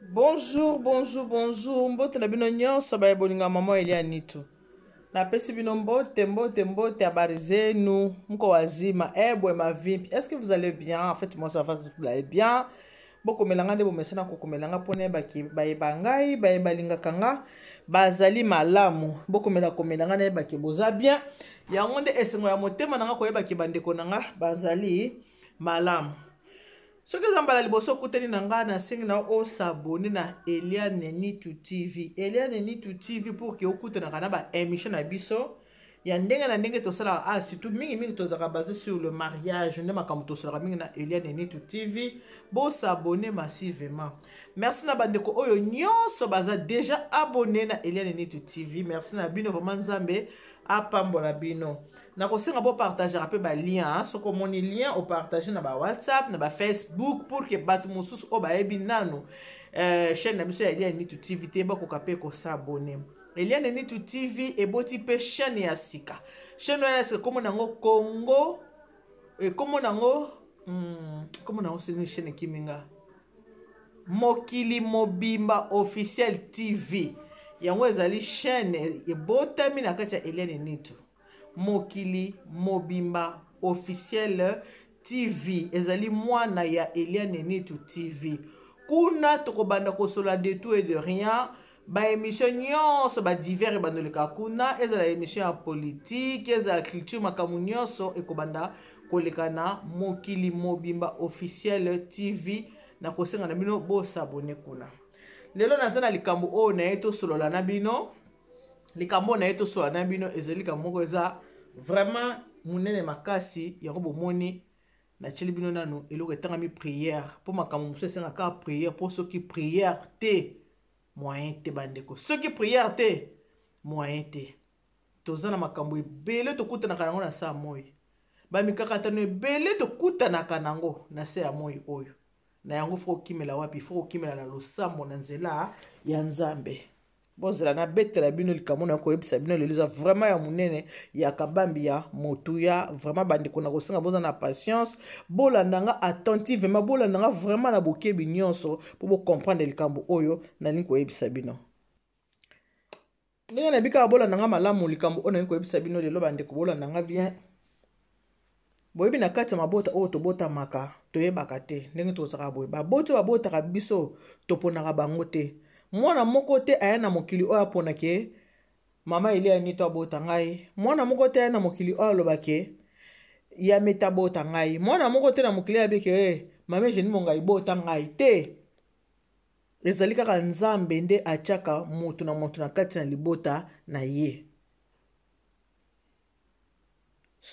bonjour bonjour bonjour mbote na bino nyonso bayebolingaka mama elia nitu napesi bino mbote mbote mbote habari zenu mko wazima ebwema eh, vimpi estce que vous allez bien en fait moi ça va vous allez bien bokomelanga nde bomesana kokomelanga mpona yebaki bayeba ngai bayeba lingaka nga bazali malamu bokomela komelanga nayebaki boza bien yango nde esengo ya motema na nga koyebaki bandeko na nga bazali malamu soki oza mbala liboso okutani na ngai nasengi na osabone na elia nenitu tv elia nenitu tv pour ke okutanaka na baémission na biso ya ndenge na ndenge tosalaka ah, surtout mingimingi tozalaka basé sur le mariage nde makambo tosalaka mingi na elia nenitu tv bosabone massivement merci na bandeko oyo nyonso baza déjà abonné na elia nenitu tv merci na bino vraiment nzambe apambola bino nakosenga bopartagera mpe balien soki omoni lien opartage na bawhatsapp na bafacebook pourke bato mosusu oyo bayebi nanu euh, chaîne na biso ya elian nitu tv te bakoka mpe kosabone elian nitu tv eboti mpe chaîne ya sika chaîne wana ya sika komona yango congo ekomona eh, yango hmm, komona yango seni chaîne ekiminga mokili mobimba officiel tv yango ezali chaîne ebotami na kati ya eliane nitu mokili mobimba officiele tv ezali mwana ya eliane nitu tv kuna tokobanda kosola de tout et de rien baémission nyonso badivers ebandoleka kuna ezala émission ya politike ezala culture makambo nyonso ekobanda koleka na mokili mobimba officiele tv na kosenga na bino bosabone kuna lelo naza na likambo oyo na ye tosolola na bino likambo oyo na ye tosolola na bino ezali likambo moko eza vraiment monene makasi yango bomoni natieli bino nanu eloko etangami priere mpo makambo mosusu esengaka kaka priere mpo soki priere te moyen te bandeko soki priere te moyen te toza na makambo ebele tokutanaka yango na se ya moi bamikakatano ebele tokutanaka nango na se ya moi oyo na yango fo kokimela wapi fo kokimela na losambo na nzela ya nzambe bozela nabetela bino likambo na koyebisa bino lelo eza vraiment ya monene ya kabambi ya motuya vraiment bandeko na kosenga boza na patience bolandanga attentivement bolandanga vraiment na bokebi nyonso mpo bocomprendre likambo oyo nalingi koyebisa bino ndenge nayebi kaka bolandanga malamu likambo oyo nalingi koyebisa bino lelo bandeko bolandanga bien boyebi na kati ya mabota oyo tobotamaka toyebaka te ndenge tozalaka boye baboti oyo babotaka biso toponaka bango te mwana moko te aya na mokili oyo aponaki ye mama eliya nito abota ngai mwana moko te aya na mokili oyo alobaki ya meta abota ngai mwana moko te na mokili abiki e eh, mama egeni mongai bota ngai te ezali kaka nzambe nde atiaka motu na moto na kati na libota na ye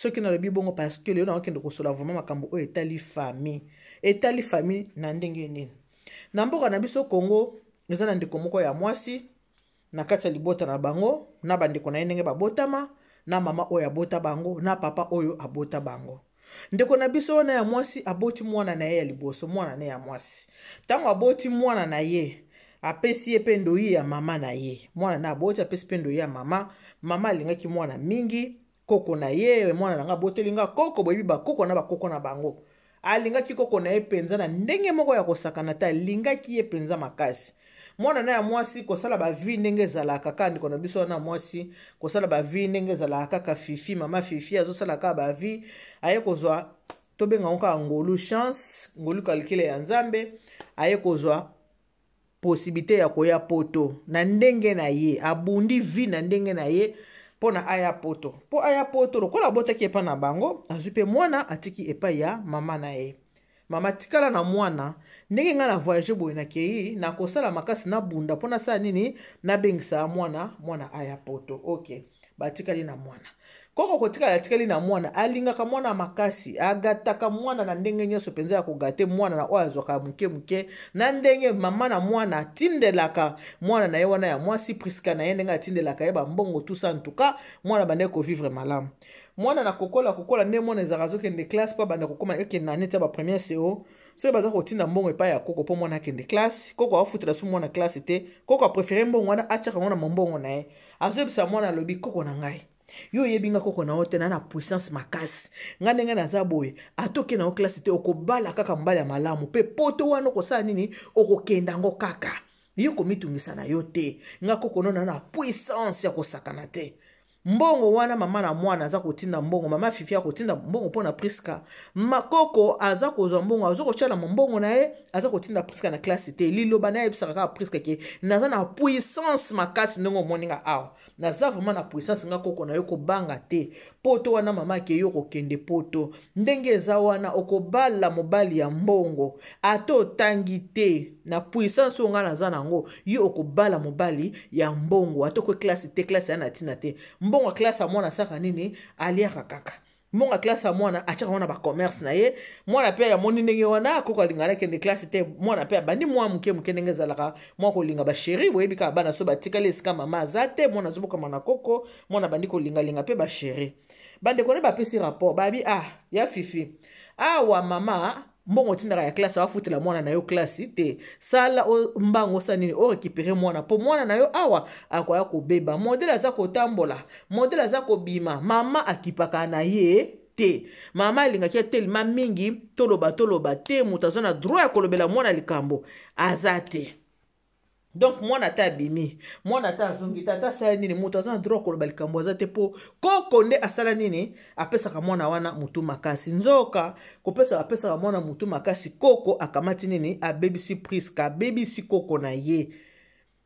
soki nalobi bongo parce que lelo nakokende kosola vraimen makambo oyo oh, etali famille etali famille na ndenge nini na mboka na biso kongo eza na ndeko moko ya mwasi na kati ya libota na bango na bandeko na ye ndenge babotama na mama oyo abota bango na papa oyo abota bango ndeko na biso wana ya mwasi aboti mwana na ye ya liboso mwana na ye ya mwasi ntango aboti mwana na ye apesi ye mpe ndoyi ya mama na ye mwana na aboti apesi mpe ndoyi ya mama mama alingaki mwana mingi koko na ye mwana na nga boteli nga koko boyebi bakoko na bakoko na bango alingaki koko na ye mpenza na ndenge moko ya kosakana te alingaki ye mpenza makasi mwana na ya mwasi kosala bavi ndenge ezalaka kaka ndeko na biso wana mwasi kosala bavi ndenge ezalaka kaka fifi mama fifi azosala kaka bavi aye kozwa tobengango kaka ngolu chance ngolu kalkile ya nzambe aye kozwa posibilité ya koya poto na ndenge na ye abundi vi na ndenge na ye mpo na aya poto mpo aya poto lokola abotaki epai na bango azwi mpe mwana atiki epai ya mama na ye mama tikala na mwana ndenge ngai na voyage boye nakei nakosala makasi nabunda mpo nasala nini nabengisa ya mwana mwana aya poto okay batikali na mwana koko kotikala atikali na mwana alingaka mwana makasi agataka mwana na ndenge nyonso mpenza ya kogate mwana na oyo azwaka moke moke na ndenge mama na mwana atindelaka mwana na ye wana ya mwasi priska na ye ndenge atindelaka ye bambongo tusa ntuka mwana bandeke kovivre malamu mwana na kokola kokola nde mwana ezalaka azokende classe mpo bandeko kokoma ekende na neti ya bapremiere seo soki baza kotinda mbongo epai ya koko mpo mwana akende classe koko afutela so mwana classe te koko aprefere mbongo wana atiaka ngo na mombongo na ye azoyebisa mwana alobi koko na ngai yo oyebi nga koko na yo te na na puissance makasi nga ndenge naza boye ata okende yango klase te okobala kaka mobali ya malamu mpe poto wana okosala nini okokenda yango kaka yo komitungisa na yo te nga koko nona na puissance ya kosakana te mbongo wana mama na mwana aza kotinda mbongo mama fifi akotinda mbongo mpona priska makoko aza kozwa mbongo aza kotyala mombongo na ye aza kotinda priska na klasi te liloba na yebisaka kaka priska ke naza na puissance makasi ndenge omoninga awa naza vraimen na puissance nga koko na yo kobanga te poto wana mama ake yo kokende poto ndenge eza wana okobala mobali ya mbongo ata otangi te na puissance oyo nga naza nango yo okobala mobali ya mbongo ata okoe klasi te klasi ya na ntina te mbongo mbongo classe ya mwana asaka nini aliaka kaka mbongo ya classe ya mwana atiaka mwana bacommerce na ye mwana mpe yamoni ndenge wana akoki alinga nakende classe te mwana mpe abandi mwa moke moke ndenge ezalaka mwa kolinga basheri boyebi kaka bana so batikali esika mama aza te mwana azobokama na koko mwana abandi kolingalinga mpe basheri bandeko nde bapesi rapport babi ah ya fifi awa mama mbongo otindaka ya klase afutela mwana na yo klasi te sala mbango osa nini orekipere mwana mpo mwana na yo awa akoya kobeba modele aza kotambola modele aza kobima mama akipaka na ye te mama alingaki atelema mingi toloba toloba te moto aza na droit ya kolobela mwana likambo aza te donc mwana ata abimi mwana ata azongi te ata asala nini moto aza na droit akoloba likambo aza te mpo koko nde asala nini apesaka mwana wana motu makasi nzoka kopesa apesaka mwana motu makasi koko akamati nini abebisi priske abebisi koko na ye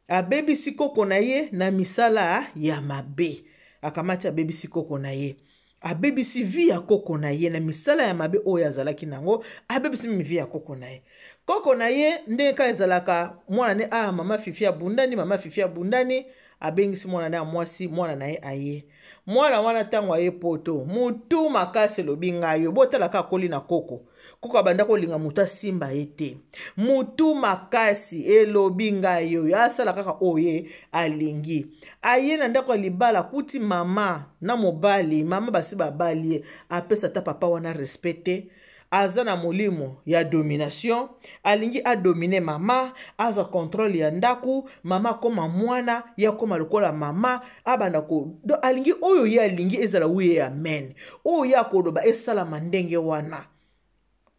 abebisi koko na ye na misala ya mabe akamati abebisi koko na ye abebisi vi ya koko na ye na misala ya mabe oyo azalaki nango abebisi mi vi ya koko na ye koko na ye ndenge kaka ezalaka mwana ne aa ah, mama fifi abundani mama fifi abundani abengisi mwana ne ya mwasi mwana na ye aye mwana wana ntango aye poto motu makasi elobi ngai yo botalaka akoli na koko koko abanda kolinga motu asimba ye te motu makasi elobi ngai oyo asala kaka oyo ye alingi aye na ndako ya libala kuti mama na mobali mama basi babali ye apesa ata papa wana respect te aza na molimo ya domination alingi adomine mama azwa contrôle ya ndako mama akóma mwana ye akóma lokola mama abanda ko alingi oyo ye alingi ezala wi ye amen oyo ye akoloba esalama ndenge wana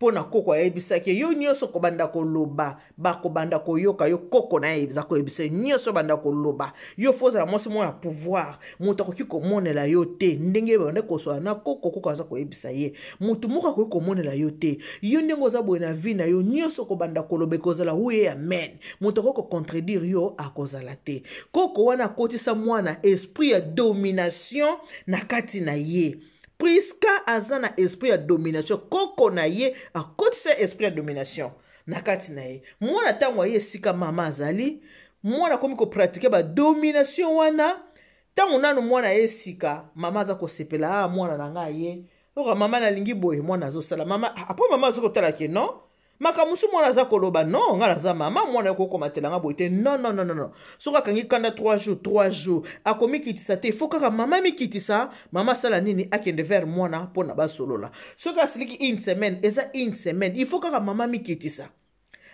mpo na koko ayebisaki ye yo nyonso kobanda koloba bakobanda koyoka yo koko na ye eza koyebisa yo nyonso obanda koloba yo fo ozala mwasi moko ya pouvoir moto akoki komonela yo te ndenge ebande kosola na koko koko aza koyebisa ye motu moko akoki komonela yo te yo ndenge oza boye na vi na yo nyonso kobanda koloba ekozala uye amen moto akoki kocontredire yo akozala te koko wana akotisa mwana esprit ya domination na kati na ye priska aza na esprit ya domination koko na ye akotisa esprit ya domination na kati na ye mwana ntango aye esika mama azali mwana akomi kopratike badomination wana ntango nanu mwana aye esika mama aza kosepela a ah, mwana na ngai aye oka mama nalingi boye mwana azosala mama apo mama azokotala ke non makambo su mwana aza koloba non ngai naza mama mwana yokokomatela ngai boye te nonnnnn soki akangi kanda 3 jours 3 jours akomikitisa te fo kaka mama mikitisa mama asala nini akende vers mwana mpo na basolola soki asiliki une semaine eza une semaine ifo kaka mama mikitisa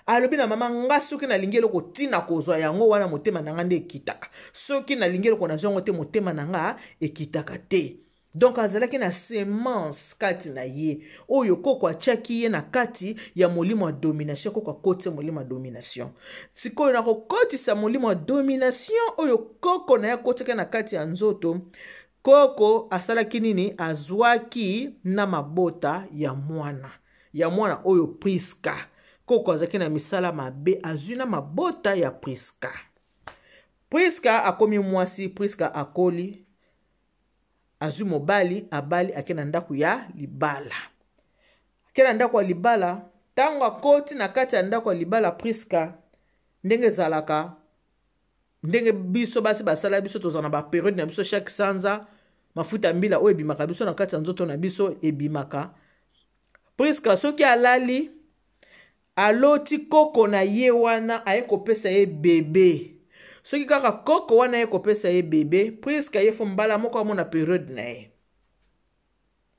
alobi na mama nga soki nalingi eloko ntina kozwa yango wana motema na nga nde ekitaka soki nalingi eloko nazwa yango te motema na nga ekitaka te donk azalaki na semence kati na ye oyo koko atiaki ye na kati ya molimo ya domination koko akotisa molimo ya domination sikoyo na kokotisa molimo ya domination oyo koko na ye akotiaki na kati ya nzoto koko asalaki nini azwaki na mabota ya mwana ya mwana oyo priska koko azalaki na misala mabe azwi na mabota ya priska priska akomi mwasi priska akoli azwi mobali abali ake na ndako ya libala ake na ndako ya libala ntango akoti na kati ya ndako ya libala priska ndenge ezalaka ndenge biso basi basala biso tozala na baperiode na biso chaque sanza mafuta mbila oyo ebimaka biso na kati ya nzoto na biso ebimaka priska soki alali aloti koko na ye wana aye kopesa ye bebe soki kaka koko wana ye kopesa ye bebe priske aye fo mbala moko amona periode na ye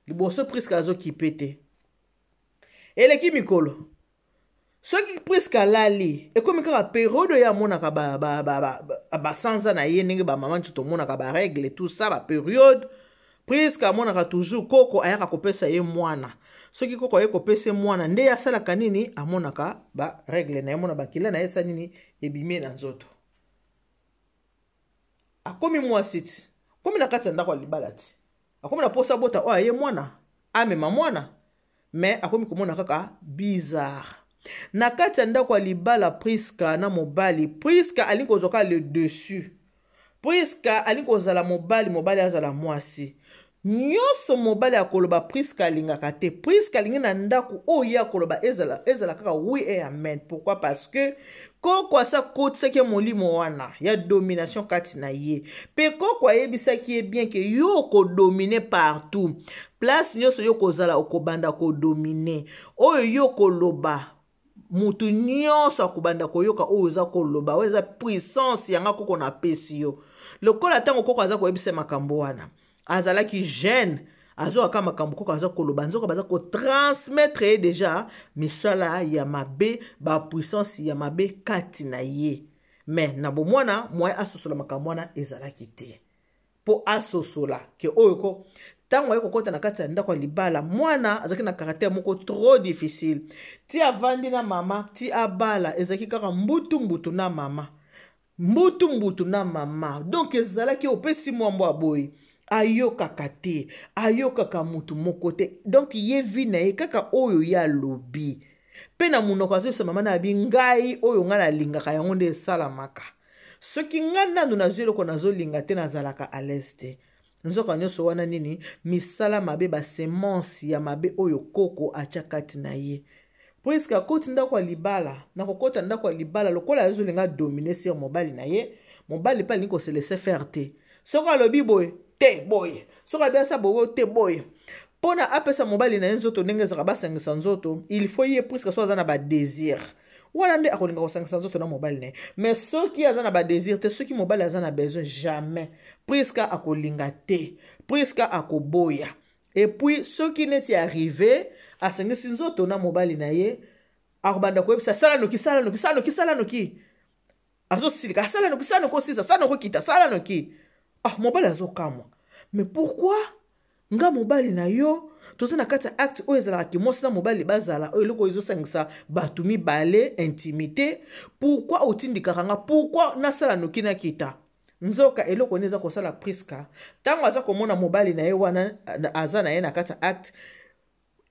liboso priske azokipe te eleki mikolo soki priske alali ekomi kaka periode oyo amonaka basanza na ye ndenge bamama nti tomonaka baregle tout ça baperiode priske amonaka toujours koko ayaka kopesa ye mwana soki koko aye kopesa mwana nde asalaka nini amonaka baregle na ye mona bakila na ye esa nini ebimie na nzoto akomi mwasi ti akomi na kati ya ndako ya libala ti akomi na posa abota oyo aye mwana amema mwana me akomi komona kaka bizarre na kati ya ndako ya libala priska na mobali priska alingi kozwa kaka le dessus priska alingi kozala mobali mobali azala mwasi nyonso mobali akoloba priske alingaka te priske alingi na ndako oyo ye akoloba ezala, ezala kaka oui e amen pourkui parce que koko asa akotisaki molimo wana ya domination kati na ye mpe koko ayebisaki ye bien ke yo okodomine partout place nyonso yo kozala okobanda kodomine oyo yo koloba motu nyonso akobanda koyoka oyo oza koloba oyo eza puissance yanga koko napesi yo lokola ntango koko aza koyebisa makambo wana azalaki jeune azwaka makambo koko aza koloba nzoka baza kotransmettre ye deja misala ya mabe bapuissance ya mabe kati na ye me na bomwana mwaye asosola makambo wana ezalaki te mpo asosola ke oyo ko ntango aye kokɔta na kati ya ndako ya libala mwana azalaki na karaktere moko trop difficile ti avandi na mama ti abala ezalaki kaka mbutumbutu na mama mbutumbutu na mama donk ezalaki opesi mwambo ya boye ayokaka te ayokaka mutu moko te donk ye vi na ye kaka oyo ye alobi mpe na monoko azobisa mama na yabi ngai oyo ngai nalingaka yango nde esalamaka soki ngai nanu nazwi eloko nazolinga te nazalaka alaise te nzoka nyonso wana nini misala mabe basemansi ya mabe oyo koko atya kati na ye priske akoti ndako ya libala na kokɔta ndako ya libala lokola azolinga domine sir mobali na ye mobali mpe alingi koselese faire te soko alobi boye te boye soki abiasa boye te boye mpo na apesa mobali na ye nzoto ndenge ezalaka basangisa nzoto il faut ye puiske so aza na badésir wana nde akolinga kosangisa nzoto na mobali na ye mais soki aza na badésir te soki mobali aza na besoin jamais puiske akolinga te puiske akoboya epuis soki neti arrive asangisi nzoto na mobali na ye akobanda koyebisa sala noki sala noki sala noki sala noki azosilika sala noki sala noki osisa sala noki okita sala noki ah mobali azokamwa me pourkui nga mobali na yo toza na kati ya acte oyo ezalaka ke mwasi na mobali bazala oyo eloko oyo ezosangisa bato mibale intimité pourkui otindikaka nga pourkui nasala noki nakita nzoka eloko nde eza kosala priska ah? ntango aza komona mobali na ye wana aza na ye na kati ya acte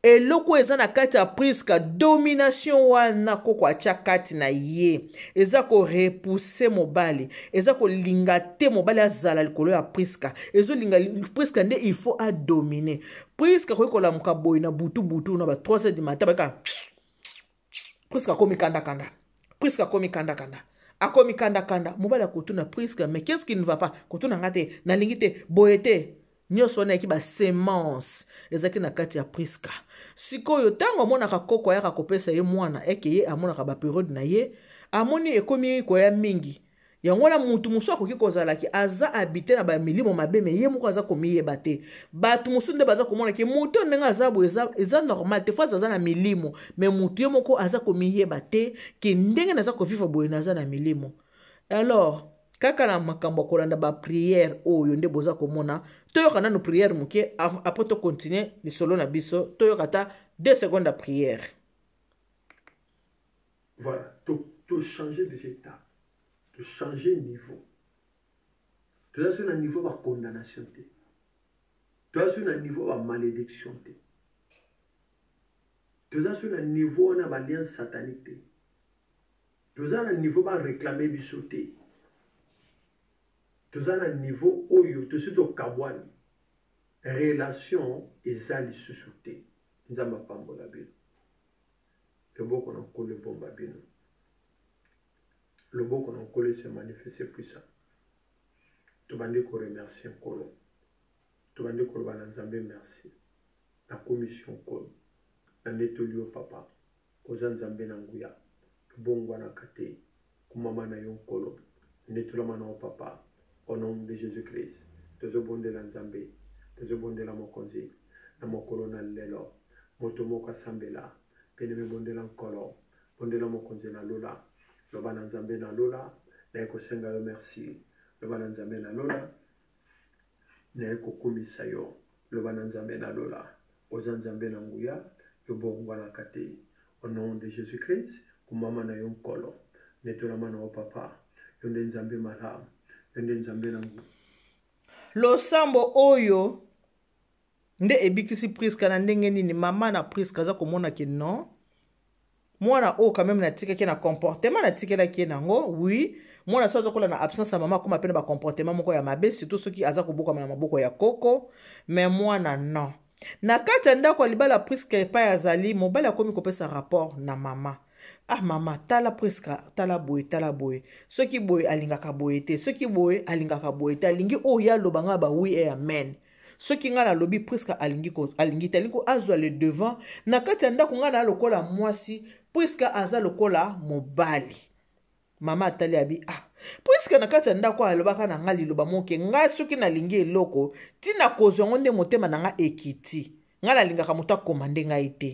eloko eza na kati ya priske domination wana koko atya kati na ye eza korepousse mobali eza kolinga te mobali azala likolo ya priska ezolinga priska nde ilfaut adomine priske akoki kolamuka boye na butubutu na ba 3 du matin bakaka priske akomi kandakanda priske akomi kandakanda akomi kandakanda mobali akotuna priske mais qu'est ce qui ne va pas kotuna nga te nalingi te boye te nyonso wana yaki basemence ezalaki na kati ya priska sikoyo ntango amonaka koko ayaka kopesa ye mwana eke ye amonaka baperiode na ye amoni ekomi koya mingi yango wana motu mosusu akoki kozalaki aza habite na bamilimo mabe me ye moko aza komiyeba te bato mosusu nde baza komonaki motu ndenge aza boye eza normal te fois aza na milimo me motu ye moko aza komiyeba te ke ndenge naza kovivre boye naza na milimo alors kaka na makambo ya kolanda bapriere oyo nde boza komona toyoka nano priere moke apo tokontinue lisolo na biso toyoka ta 2 secondes ya priere voilà tochanger to des étapes tochanger niveau toza so na niveau bacondamnation te toza so na niveau bamalédiction te toza so na niveau wana baliance satanique te toza na niveau baréclame biso te toza na niveau oyo tosi tokabwani relation eza lisusu te nzambe apambola bino loboko na nkolo ebomba bino loboko na nkolo ese manifeste puissant tobandi koremercie nkolo tobandi koloba na nzambe merci na komisio nkolo na nde toli yo papa oza nzambe na nguya ebongwanaka te komama na yo nkolo nde tolama na yo papa au nom de jésus-christ tozobondela nzambe tozobondela mokonzi na mokolo na lelo moto moko asambela peneme bondela nkolo bondela mokonzi na lola loba na nzambe na lola naye kosenga yo merci loba na nzambe na lola naye kokumisa yo loba na nzambe na lola oza nzambe na nguya yobongwanaka te au nom de jésus-christ komama na yo nkolo netolama na yo papa yo nde nzambe malamu ende nzambe nango losambo oyo nde ebikisi priska na ndenge nini mama na priska aza komonaki non mwana oyo quand même natikaki na comportement natikelaki ye nango wi mwana so azakola na absence ya mama akóma mpe na bacomportement moko ya mabe surtout soki aza kobukama na maboko ya koko me mwana non na kati ya ndako ya libala priske epai azali mobali akómi kopesa rapport na mama ah mama tala preska tala boye tala boye soki boye alingaka boye te soki boye alingaka boye te alingi oyo oh, aloba ngai bawi e amen soki ngai nalobi preske alingi, alingi te alingi azwa le devant na kati ya ndako ngai na lokola mwasi preske aza lokola mobali mama atali abi ah preske na kati ya ndako alobaka na ngai liloba moke ngai soki nalingi eloko ntina kozwa yango nde motema na ngai ekiti ngai nalingaka moto akoma nde ngai te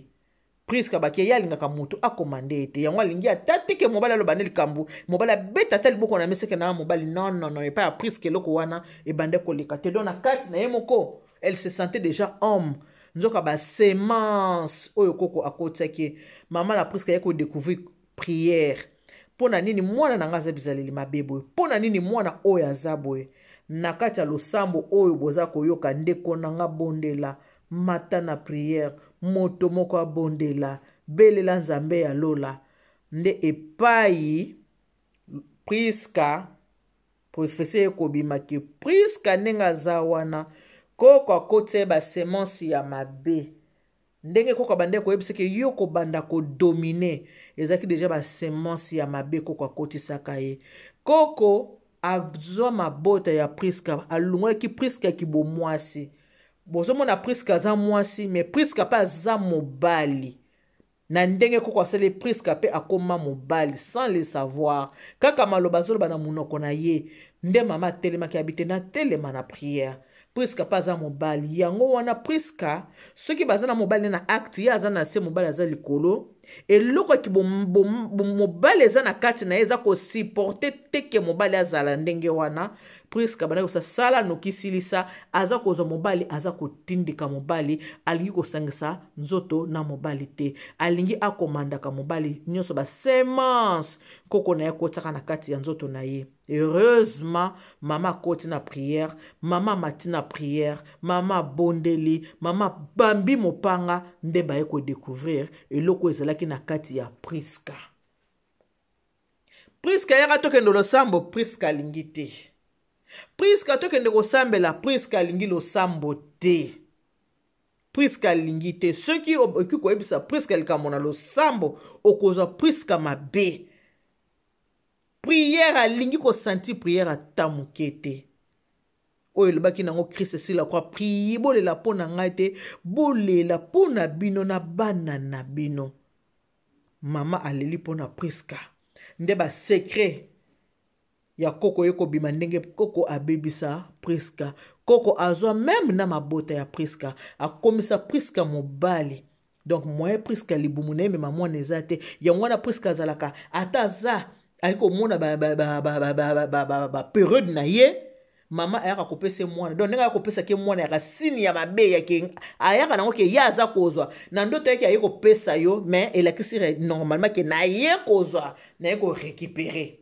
priske abakia ye alingaka moto akoma nde ete yango alingi ata teke mobali aloba nde likambo mobali abeta ata liboko na meseke na ya mobali nonnono epai ya priske eloko wana ebande koleka te don na kati na ye moko elle se sentait déjà homme nzoka basemence oyo koko akotiaki ye mama na priske aye kodécouvrir priere mpo na nini mwana na ngai aza bizaleli mabe boye mpo na nini mwana oyo aza boye na kati ya losambo oyo boza koyoka ndeko na nga bondela mata na priere moto moko abondela belela nzambe ya lola nde epai priska profese ekobimaki priska ndenge aza wana koko akoti ye basemansi ya mabe ndenge koko abandi koyebisaki yo kobanda kodomine ezalaki deja basemansi ya mabe koko akotisaka ye koko azwa mabota ya priska alongolaki priska ya kibomwasi bozomona priske aza mwasi me priske mpe aza mobali na ndenge koko asali priske mpe akóma mobali sans le savoir kaka maloba azoloba na monoko na ye nde mama atelemaki yabi te natelema na priere priska mpe aza mobali yango wana priska soki baza na mobali na acte ye aza na se mobali aza likolo eloko yaki mobali eza na kati na ye eza kosuporte teke mobali azala ndenge wana priske abandaki kosasala anokisilisa aza kozwa mobali aza kotindika mobali alingi kosangisa nzoto na mobali te alingi akomandaka mobali nyonso basemence koko na ye akotaka na kati ya nzoto na ye heureusement mama akoti na priere mama amati na priere mama abondeli mama abambi mopanga nde baye kodekouvrir eloko ezalaki na kati ya priska priske ayaka tokende losambo priske alingi te priske tokende kosambela priske alingi losambo te priske alingi te soki okoki koyebisa priske likambo na losambo okozwa priske mabe priere alingi kosentir priere ata moke te oyo elobaki nango krist esila kwa prie bolela mpo na ngai te bolela mpo na bino na bana na bino mama aleli mpo na priska nde basekret ya koko ye kobima ndenge koko abebisa priska koko azwa meme na mabota ya priska akomisa priska mobali donk moye priska libumu na ye mema mwana eza te yango wana priska azalaka ata aza ali komona baperiode na ye mama ayaka kopesa mwana don ndenge aya kopesaki mwana yaka sini ya mabe yake ayaka nango ke ye aza kozwa na ndoto yake aye kopesa yo me elakisi normalement ke naye kozwa naye korekipere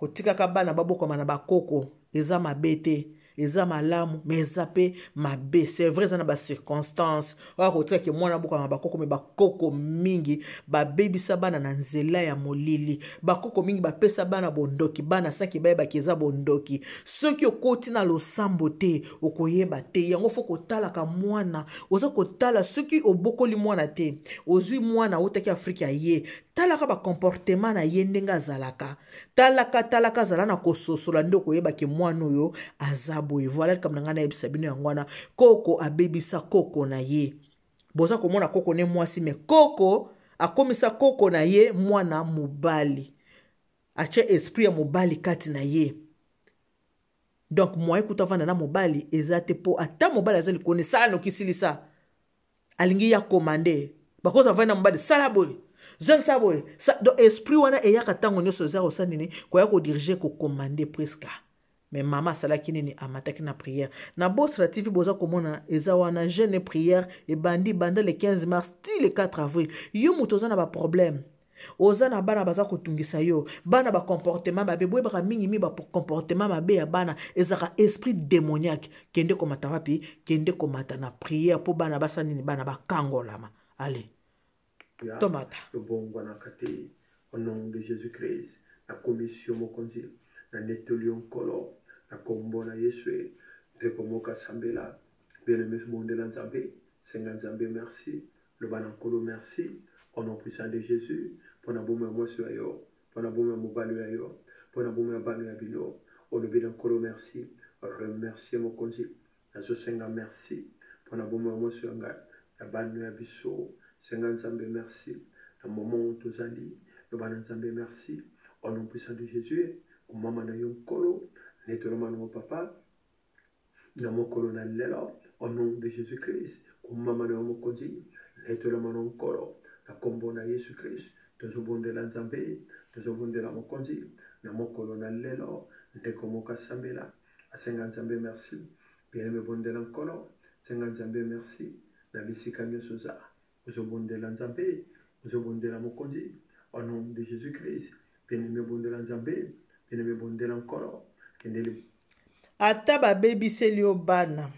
kotikaka bana babokama na bakoko eza mabe te eza malamu me eza mpe mabe c'est vrai eza na bacirconstance oka kotikaki mwana abokama bakoko me bakoko mingi babebisa bana na nzela ya molili bakoko mingi bapesa bana bondoki bana saki bayebaki eza bondoki soki okoti na losambo te okoyeba te yango fo kotalaka mwana oza kotala soki obokoli mwana te ozwi mwana outaki afrika ye talaka bacomportema na ye ndenge azalaka talaka talaka azala na kososola nde koyebaki mwana oyo aza boye voila likambo na ngai nayebisa bino yango wana koko abebisa koko na ye boza komona koko ne mwasi me koko akomisa koko na ye mwana mobali atie esprit ya mobali kati na ye donk moye kuta avanda na mobali eza te mpo ata mobali aza likone sala nokisilisa alingi ya komande bakozwa vanda mobali sala boye zongisa boye donc esprit wana eyaka ntango nyonso oza kosala nini koya kodirige kokomande presque me mama asalaki nini amataki na priere na bostratifi boza komona eza wana jeune priere ebandi banda le 15 mars ti le 4 avril yo moto oza na baproblème oza na bana baza kotungisa yo bana bacomportement mabe boyebaka mingimingi bacomportement mabe ya bana ezalaka esprit démoniaque kende komata wapi kende komata na priere mpo bana basa nini bana bakangolama ale tomata lobongwa na kati au nom de jésus christ na komisio mokonzi na netoli yo nkolo na kombo na yesu ye ndeko moko asambela bien-aimé mondela nzambe senga nzambe merci loba na nkolo merci au nom puissant de jésus mpo na bomoi ya mwasi ya yo mpo na bomoi ya mobali ya yo mpo na bomoi ya bana ya bino olobi na nkolo merci remercie mokonzi nazosenga merci mpo na bomoi ya mwasi ya ngai ya bano ya biso Seigneur merci. Dans le moment où nous allons, nous Nzambe, merci. Au nom puissant de Jésus, au moment de colo, Kolo, mon papa, dans mon colonel, au nom de Jésus-Christ, au moment de mon père, la combo de Jésus-Christ, mon nzambe na na lelo mon merci bien ebondela nkolo asenga nzambe merci na bisika mon ozobondela nzambe ozobondela mokonzi au nom de jésus christ bien-aimé bondela nzambe bien-aimé bondela nkolo kendeli ata babebiseli yo bana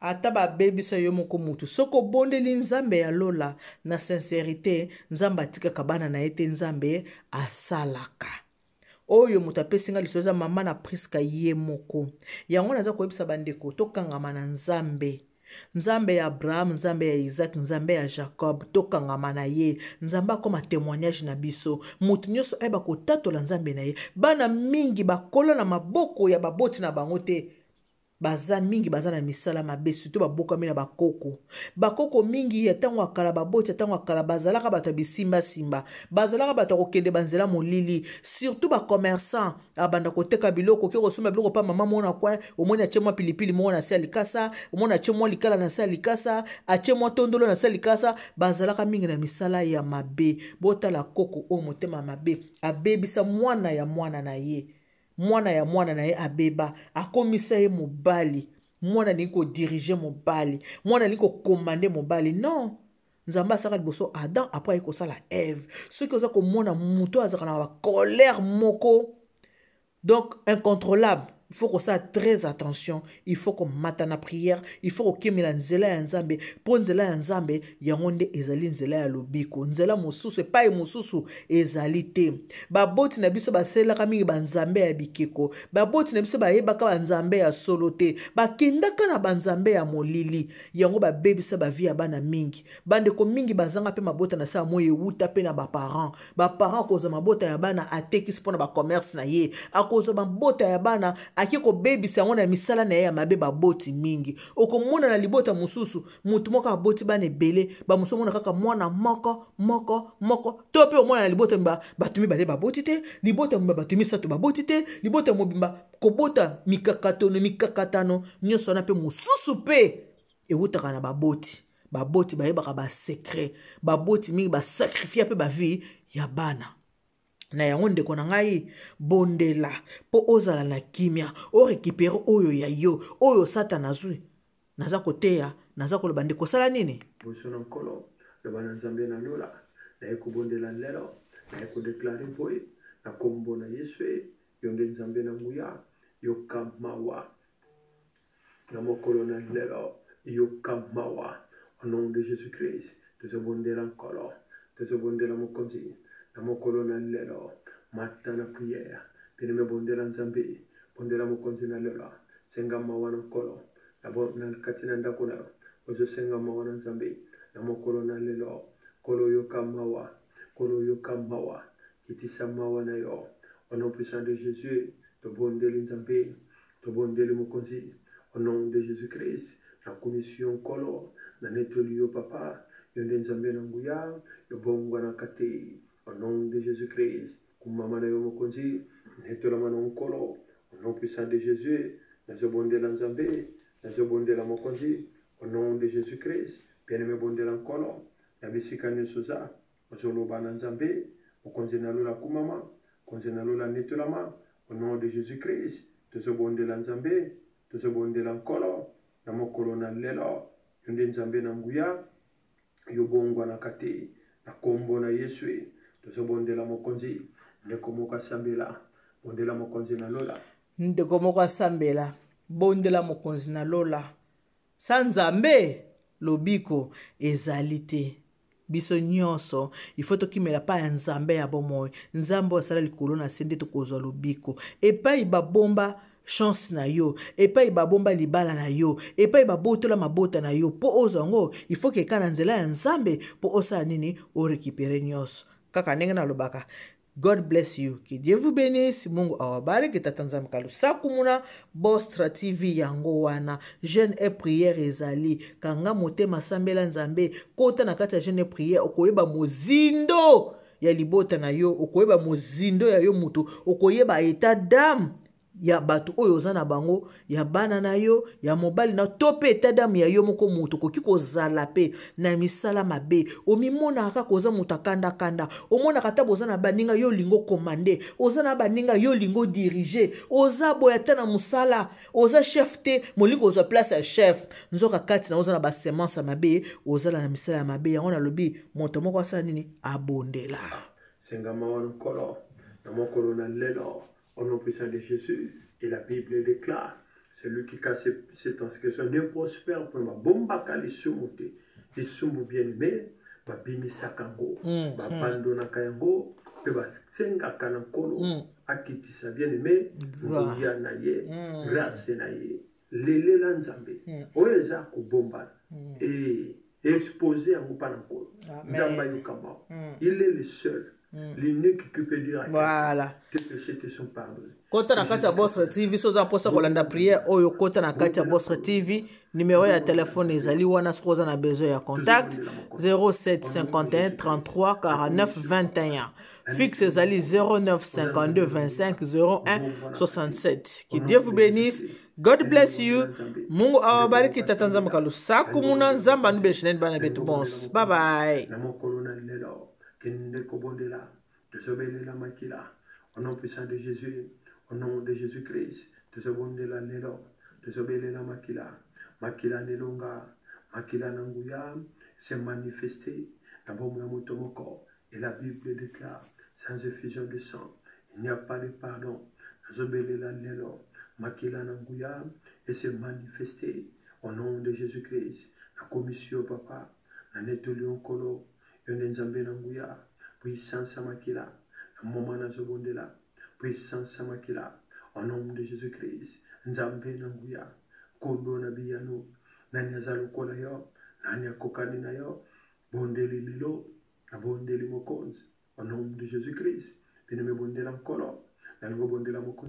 ata babebisa yo moko mutu soki obondeli nzambe ya lola na sincerité nzambe atikaka bana na ye te nzambe asalaka oyo moto apesinga liso eza mama na priska ye moko yango naza koyebisa bandeko tokangama na nzambe nzambe ya abrahamu nzambe ya isaki nzambe ya jakob tokangama na ye nzambe akoma témoignage na biso moto nyonso ayeba kotatola nzambe na ye bana mingi bakola na maboko ya baboti na bango te baza mingi baza na misala mabe surtout babokami na bakoko bakoko mingi ya ntango ya kala baboti ya ntango ya kala bazalaka bato ya bisimbasimba bazalaka bato ya kokende banzela molili surtout bacommerçant abanda koteka biloko okoki kosomba biloko mpa mama moko na kwin omoni atie mwa pilipili moko na se ya likasa omoni atie mwa likala na se ya likasa atie mwa tondolo na se ya likasa bazalaka mingi na misala ya mabe botala koko oyo motema mabe abebisa mwana ya mwana na ye mwana ya mwana na ye abeba akomisa ye mobali mwana alingi kodirige mobali mwana alingi kokomande mobali non nzambe asaka liboso adam apres aye kosala eve soki oza komona moto azalaka na bacolère moko donc incontrôlable il faut kosala très attention il faut komata na priere il faut kokimela nzela ya nzambe mpo nzela ya nzambe yango nde ezali nzela ya lobiko nzela mosusu epai mosusu ezali te baboti na biso baselaka mingi banzambe ya bikeko baboti na biso bayebaka banzambe ya solo te bakendaka na banzambe ya molili yango babebisa bavi ya bana mingi bandeko mingi bazanga mpe mabota na se ya moi ewuta mpe na baparent baparent akozwa mabota ya bana atekisi mpona bacommerce na ye akozwa mabota ya bana ake kobebisa yango na misala na ye ya mabe baboti mingi okomona na libota mosusu motu moko aboti bana ebele bamosusu omona kaka mwana moko moko moko to mpe omona na libota mobimba bato mibale baboti te libota mobimba bato misato baboti te libota mobimba kobota mikakatano mikakatano nyonso wana mpe mosusu mpe ewutaka na baboti baboti bayebaka basekre baboti mingi basakrifia mpe bavie ya bana na yango ndeko na ngai bondela mpo ozala na kimia orekipere oyo ya yo oyo satana azwi naza koteya naza koloba ndeko osala nini boso na nkolo loba na nzambe na lola naye kobondela lelo naye kodeklare mpo ye na kombo na yesu ye yo nde nzambe na nguya yoka mawa na mokolo na lelo yoka mawa au nom de jésus christ tozobondela nkolo tozobondela mokonzi namokolonani lelo na prière tene bondela nzambe bondela mokonzi na lelo sengama wana nkolo na kati na ndako na yo ozosenga mawa na nzambe na mokolo na lelo kamba, oyoka mawa yo oyoka mawa kitisa mawa yo au nom puissant de jésus tobondeli nzambe tobondeli mokonzi au nom de jésus christ nakomisi yo na netoli yo papa yo nde nzambe na nguya na te au nom de Jésus-Christ, nettoie la mano Au nom puissant de Jésus, nazobondela nzambe nazobondela l'amokodi, au nom de jésus christ bien-aimé bondela nkolo la bisika nyonso za au na nzambe au na la kumama konzi na netolama au nom de jésus christ tozobondela nzambe tozobondela de na mokolo na lelo yo nde nzambe na nguya yobongwanaka te na Kombo na yesu tozobondela mokonzi ndeko moko asambela bondela mokonzi na lola ndeko moko asambela bondela mokonzi na lola sa nzambe lobiko ezali te biso nyonso ifo tokimela pa ya nzambe ya bomoi nzambe oyo asala likolo na se nde tokozwa lobiko epai babomba chance na yo epai babomba libala na yo epai babotola mabota na yo mpo ozwa yango ifo keka na nzela ya nzambe mpo osala nini orekipere nyonso kaka ndenge nalobaka god bless you que dieu vous bénisse mungu awabariki tata nzambe ka lusaku muna bostra tv yango wana jeune e priere ezali kanga motema sambela nzambe kota na kati ya jeune e priere okoyeba mozindo ya libota na yo okoyeba mozindo ya yo motu okoyeba etat dame ya bato oyo oza na bango ya bana na yo ya mobali na to mpe etadamu ya yo moko moto okoki kozala mpe na misala mabe omimonaka kaka oza moto akandakanda omonaka ata boza na baninga yo olingo komande oza na baninga yo olingo dirige oza boya ata na mosala oza chef te molingo ozwa place ya chef nzoka kati na oza na basemence ya mabe ozala na misala ya mabe yango nalobi moto moko asala nini abondela ah, sengama wana nkolo na mokolo na lelo au nom puissant de Jésus, et la Bible déclare, celui qui casse ses transgressions ne prospère pour moi. Bon baka les soumoté, les soumou bien-aimés, ba bimisaka yango, mm, ba mm. bandonaka yango, mpe basengaka na bah, nkolo, mm. sa bien-aimé, nguya na ye, grâce na ye, lelela nzambe, oyo eza Et exposé à mpa na nkolo. Ah, nzambe il est le seul. Mm. l'unique qui peut dire voilà tous les péchés sont pardonnés Kota na kati ya Bosre TV, sio za posa kolanda prier oyo kota na kati ya Bosre TV, numero ya telefone ezali wana sio za na bezo ya contact 07 51 33 49 21. Fixe ezali 09 52 25 01 67. Que Dieu vous bénisse. God bless you. Mungu awabariki tata nzamba kalu. Saku muna nzamba nubeshenen bana betu bons. Bye bye de Zobele la Makila, au nom puissant de Jésus, au nom de Jésus-Christ, de Zobonde la Nelo, de Zobele la Makila, Makila nélonga, Makila Nanguya, s'est manifesté dans mon corps. Et la Bible déclare, sans effusion de sang, il n'y a pas de pardon. Zobele la Nelo, Makila Nanguya, et s'est manifesté au nom de Jésus-Christ. La commission, papa, la nettoyons colo, yonde nzambe na nguya puissance makila moma nazobondela puissance makila au nom de jésus christ nzambe na nguya kodo na biyano nani aza lokola yo nani akokani na yo bondeli lelo nabondeli mokonzi au nom de jésus christ beneme bondela mokolo nalingo bondela mokonzi